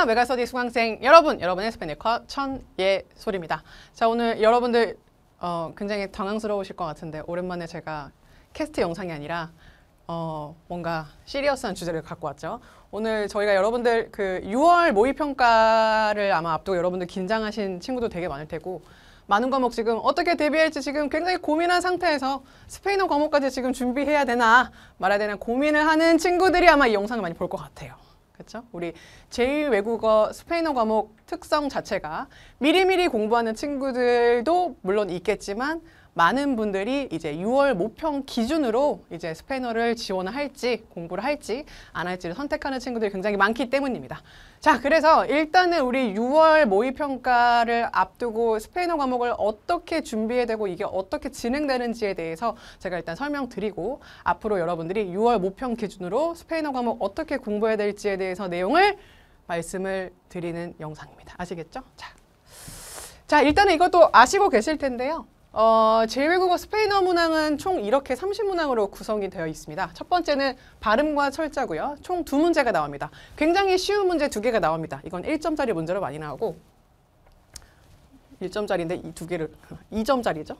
안녕하십니까 메가스디 수강생 여러분 여러분의 스페네커 천예솔입니다 자 오늘 여러분들 어, 굉장히 당황스러우실 것 같은데 오랜만에 제가 캐스트 영상이 아니라 어, 뭔가 시리어스한 주제를 갖고 왔죠 오늘 저희가 여러분들 그 6월 모의평가를 아마 앞두고 여러분들 긴장하신 친구도 되게 많을 테고 많은 과목 지금 어떻게 대비할지 지금 굉장히 고민한 상태에서 스페인어 과목까지 지금 준비해야 되나 말아야 되나 고민을 하는 친구들이 아마 이 영상을 많이 볼 것 같아요 그렇죠? 우리 제일 외국어 스페인어 과목 특성 자체가 미리미리 공부하는 친구들도 물론 있겠지만 많은 분들이 이제 6월 모평 기준으로 이제 스패너를 지원을 할지 공부를 할지 안 할지를 선택하는 친구들이 굉장히 많기 때문입니다. 자, 그래서 일단은 우리 6월 모의평가를 앞두고 스페인어 과목을 어떻게 준비해야 되고 이게 어떻게 진행되는지에 대해서 제가 일단 설명드리고 앞으로 여러분들이 6월 모평 기준으로 스페인어 과목 어떻게 공부해야 될지에 대해서 내용을 말씀을 드리는 영상입니다. 아시겠죠? 자, 자 일단은 이것도 아시고 계실 텐데요. 어, 제1외국어 스페인어 문항은 총 이렇게 30문항으로 구성이 되어 있습니다. 첫 번째는 발음과 철자고요. 총 두 문제가 나옵니다. 굉장히 쉬운 문제 두 개가 나옵니다. 이건 1점짜리 문제로 많이 나오고 1점짜리인데 이 두 개를 2점짜리죠.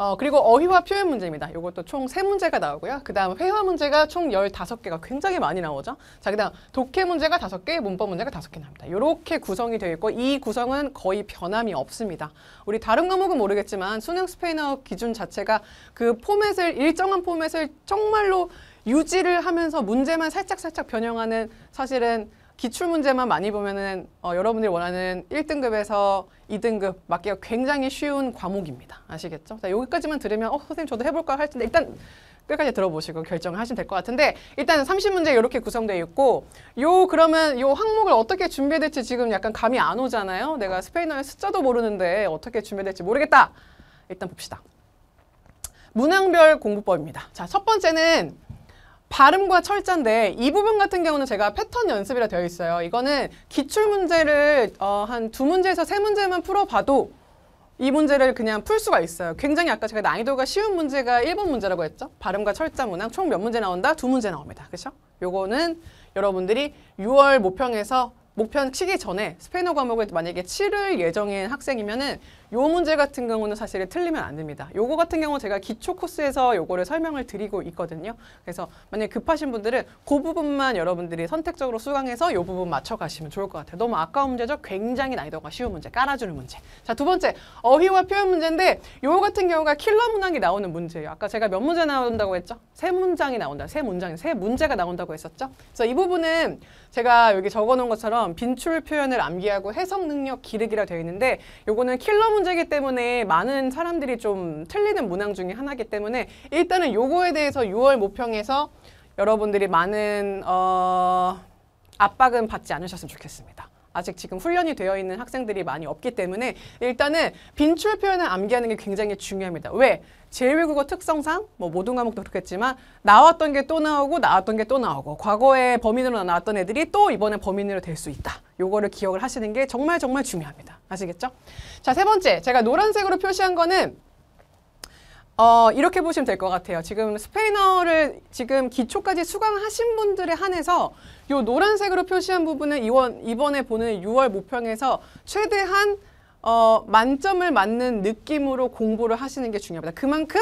어, 그리고 어휘와 표현 문제입니다. 이것도 총 세문제가 나오고요. 그 다음 회화 문제가 총열다 개가 굉장히 많이 나오죠. 자, 그 다음 독해 문제가 다개 문법 문제가 다개 나옵니다. 이렇게 구성이 되어 있고 이 구성은 거의 변함이 없습니다. 우리 다른 과목은 모르겠지만 수능 스페인어 기준 자체가 그 포맷을 일정한 포맷을 정말로 유지를 하면서 문제만 살짝살짝 변형하는 사실은 기출 문제만 많이 보면은 어, 여러분들이 원하는 1등급에서 2등급 맞기가 굉장히 쉬운 과목입니다. 아시겠죠? 자, 여기까지만 들으면 어, 선생님 저도 해볼까 할 텐데 일단 끝까지 들어보시고 결정을 하시면 될 것 같은데 일단 30문제 이렇게 구성되어 있고 요 그러면 요 항목을 어떻게 준비해야 될지 지금 약간 감이 안 오잖아요. 내가 스페인어의 숫자도 모르는데 어떻게 준비해야 될지 모르겠다. 일단 봅시다. 문항별 공부법입니다. 자, 첫 번째는 발음과 철자인데 이 부분 같은 경우는 제가 패턴 연습이라 되어 있어요. 이거는 기출 문제를 어, 한 두 문제에서 세 문제만 풀어봐도 이 문제를 그냥 풀 수가 있어요. 굉장히 아까 제가 난이도가 쉬운 문제가 일 번 문제라고 했죠. 발음과 철자 문항 총 몇 문제 나온다? 두 문제 나옵니다. 그렇죠? 요거는 여러분들이 6월 모평에서 목편 치기 전에 스페인어 과목을 만약에 치를 예정인 학생이면은 요 문제 같은 경우는 사실 틀리면 안 됩니다. 요거 같은 경우 제가 기초 코스에서 요거를 설명을 드리고 있거든요. 그래서 만약에 급하신 분들은 그 부분만 여러분들이 선택적으로 수강해서 요 부분 맞춰 가시면 좋을 것 같아요. 너무 아까운 문제죠? 굉장히 난이도가 쉬운 문제, 깔아주는 문제. 자, 두 번째, 어휘와 표현 문제인데 요 같은 경우가 킬러 문항이 나오는 문제예요. 아까 제가 몇 문제 나온다고 했죠? 세 문장이 나온다. 세 문장, 세 문제가 나온다고 했었죠? 그래서 이 부분은 제가 여기 적어 놓은 것처럼 빈출 표현을 암기하고 해석 능력 기르기라 되어 있는데 요거는 킬러 문제이기 때문에 많은 사람들이 좀 틀리는 문항 중에 하나이기 때문에 일단은 요거에 대해서 6월 모평에서 여러분들이 많은 어, 압박은 받지 않으셨으면 좋겠습니다. 아직 지금 훈련이 되어 있는 학생들이 많이 없기 때문에 일단은 빈출 표현을 암기하는 게 굉장히 중요합니다. 왜? 제1외국어 특성상 뭐 모든 과목도 그렇겠지만 나왔던 게 또 나오고 나왔던 게 또 나오고 과거에 범인으로 나왔던 애들이 또 이번에 범인으로 될 수 있다. 요거를 기억을 하시는 게 정말 정말 중요합니다. 아시겠죠? 자, 세 번째 제가 노란색으로 표시한 거는 어, 이렇게 보시면 될 것 같아요. 지금 스페인어를 지금 기초까지 수강하신 분들에 한해서 이 노란색으로 표시한 부분은 이번, 이번에 보는 6월 모평에서 최대한 어, 만점을 맞는 느낌으로 공부를 하시는 게 중요합니다. 그만큼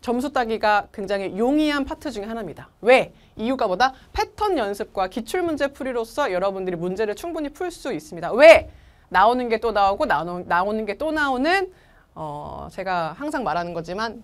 점수 따기가 굉장히 용이한 파트 중에 하나입니다. 왜? 이유가 뭐다? 패턴 연습과 기출문제 풀이로서 여러분들이 문제를 충분히 풀 수 있습니다. 왜? 나오는 게 또 나오고 나오는, 나오는 게 또 나오는 어, 제가 항상 말하는 거지만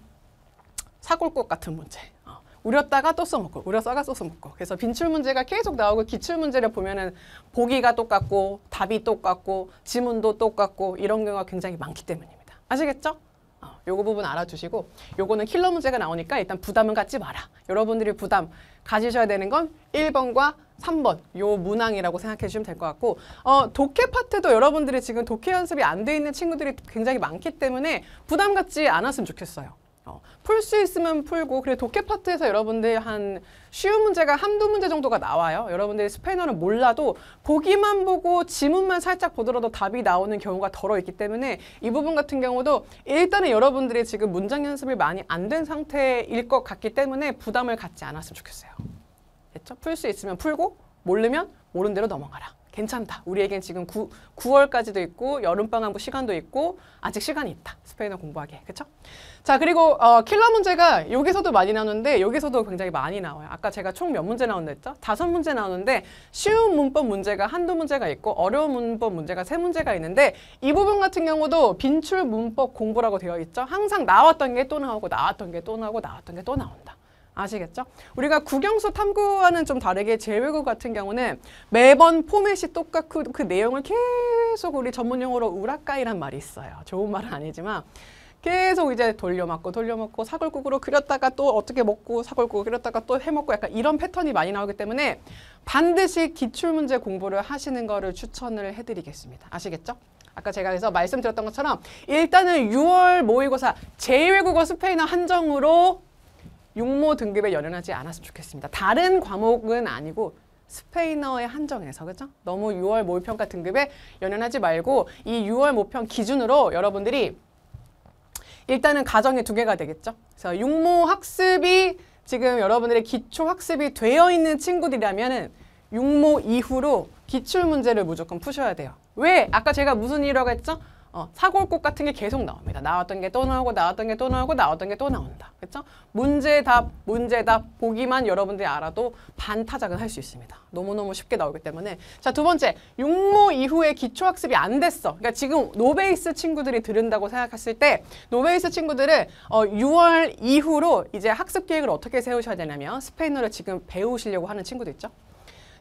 사골꽃 같은 문제. 어, 우렸다가 또 써먹고 우려써가또 써먹고 그래서 빈출 문제가 계속 나오고 기출 문제를 보면은 보기가 똑같고 답이 똑같고 지문도 똑같고 이런 경우가 굉장히 많기 때문입니다. 아시겠죠? 어, 요거 부분 알아주시고 요거는 킬러 문제가 나오니까 일단 부담은 갖지 마라. 여러분들이 부담 가지셔야 되는 건 1번과 3번 요 문항이라고 생각해 주시면 될 것 같고 어, 독해 파트도 여러분들이 지금 독해 연습이 안 돼 있는 친구들이 굉장히 많기 때문에 부담 갖지 않았으면 좋겠어요. 어, 풀수 있으면 풀고 그래 독해 파트에서 여러분들 한 쉬운 문제가 한두 문제 정도가 나와요. 여러분들이 스페인어를 몰라도 보기만 보고 지문만 살짝 보더라도 답이 나오는 경우가 덜어 있기 때문에 이 부분 같은 경우도 일단은 여러분들이 지금 문장 연습이 많이 안 된 상태일 것 같기 때문에 부담을 갖지 않았으면 좋겠어요. 됐죠? 풀 수 있으면 풀고 모르면 모른 대로 넘어가라. 괜찮다. 우리에겐 지금 9, 9월까지도 있고 여름방학 뭐 시간도 있고 아직 시간이 있다. 스페인어 공부하기에 그렇죠? 자 그리고 어, 킬러 문제가 여기서도 많이 나오는데 여기서도 굉장히 많이 나와요. 아까 제가 총 몇 문제 나온다 했죠? 다섯 문제 나오는데 쉬운 문법 문제가 한두 문제가 있고 어려운 문법 문제가 세 문제가 있는데 이 부분 같은 경우도 빈출 문법 공부라고 되어 있죠? 항상 나왔던 게 또 나오고 나왔던 게 또 나오고 나왔던 게 또 나온다. 아시겠죠? 우리가 국영수 탐구와는 좀 다르게 제외국 같은 경우는 매번 포맷이 똑같고 그 내용을 계속 우리 전문 용어로 우라카이란 말이 있어요. 좋은 말은 아니지만 계속 이제 돌려먹고 돌려먹고 사골국으로 그렸다가또 어떻게 먹고 사골국 그렸다가또 해먹고 약간 이런 패턴이 많이 나오기 때문에 반드시 기출문제 공부를 하시는 거를 추천을 해드리겠습니다. 아시겠죠? 아까 제가 그래서 말씀드렸던 것처럼 일단은 6월 모의고사 제외국어 스페인어 한정으로 육모 등급에 연연하지 않았으면 좋겠습니다. 다른 과목은 아니고 스페인어에 한정해서 그죠? 너무 6월 모의평가 등급에 연연하지 말고 이 6월 모평 기준으로 여러분들이 일단은 가정의 두 개가 되겠죠. 그래서 육모 학습이 지금 여러분들의 기초 학습이 되어 있는 친구들이라면 육모 이후로 기출 문제를 무조건 푸셔야 돼요. 왜? 아까 제가 무슨 일이라고 했죠? 어, 사골꽃 같은 게 계속 나옵니다. 나왔던 게 또 나오고 나왔던 게 또 나오고 나왔던 게 또 나온다. 그렇죠? 문제 답, 문제 답 보기만 여러분들이 알아도 반타작은 할 수 있습니다. 너무너무 쉽게 나오기 때문에 자 두 번째, 육모 이후에 기초학습이 안 됐어. 그러니까 지금 노베이스 친구들이 들은다고 생각했을 때 노베이스 친구들은 어, 6월 이후로 이제 학습 계획을 어떻게 세우셔야 되냐면 스페인어를 지금 배우시려고 하는 친구도 있죠.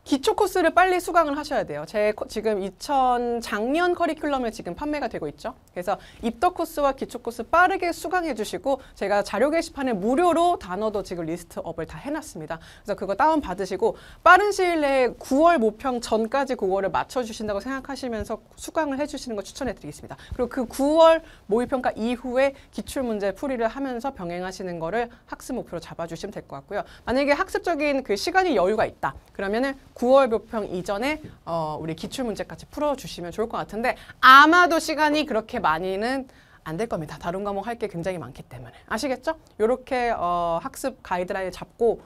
기초 코스를 빨리 수강을 하셔야 돼요. 제 지금 2000 작년 커리큘럼에 지금 판매가 되고 있죠. 그래서 입덕 코스와 기초 코스 빠르게 수강해 주시고 제가 자료 게시판에 무료로 단어도 지금 리스트업을 다 해놨습니다. 그래서 그거 다운 받으시고 빠른 시일 내에 9월 모평 전까지 그거를 맞춰주신다고 생각하시면서 수강을 해주시는 거 추천해드리겠습니다. 그리고 그 9월 모의평가 이후에 기출문제 풀이를 하면서 병행하시는 거를 학습 목표로 잡아주시면 될 것 같고요. 만약에 학습적인 그 시간이 여유가 있다. 그러면은 9월 교평 이전에 어, 우리 기출문제까지 풀어주시면 좋을 것 같은데 아마도 시간이 그렇게 많이는 안 될 겁니다. 다른 과목 할 게 굉장히 많기 때문에. 아시겠죠? 이렇게 어, 학습 가이드라인 잡고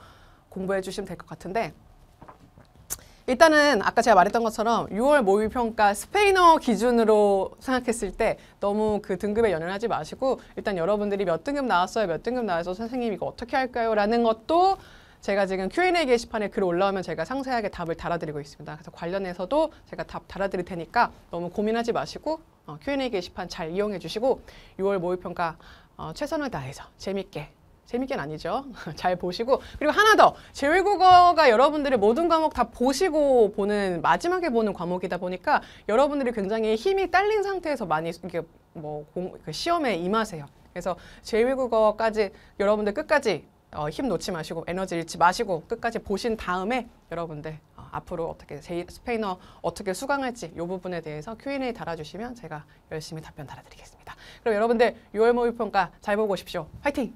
공부해 주시면 될 것 같은데 일단은 아까 제가 말했던 것처럼 6월 모의평가 스페인어 기준으로 생각했을 때 너무 그 등급에 연연하지 마시고 일단 여러분들이 몇 등급 나왔어요? 몇 등급 나와서 선생님 이거 어떻게 할까요? 라는 것도 제가 지금 Q&A 게시판에 글 올라오면 제가 상세하게 답을 달아드리고 있습니다. 그래서 관련해서도 제가 답 달아드릴 테니까 너무 고민하지 마시고 어, Q&A 게시판 잘 이용해 주시고 6월 모의평가 어, 최선을 다해서 재밌게 재밌게는 아니죠. 잘 보시고 그리고 하나 더 제외국어가 여러분들의 모든 과목 다 보시고 보는 마지막에 보는 과목이다 보니까 여러분들이 굉장히 힘이 딸린 상태에서 많이 이게 뭐 공, 그 시험에 임하세요. 그래서 제외국어까지 여러분들 끝까지 어, 힘 놓지 마시고 에너지 잃지 마시고 끝까지 보신 다음에 여러분들 어, 앞으로 어떻게 제 스페인어 어떻게 수강할지 이 부분에 대해서 Q&A 달아주시면 제가 열심히 답변 달아드리겠습니다. 그럼 여러분들 6월 모의평가 잘 보고 오십시오. 화이팅!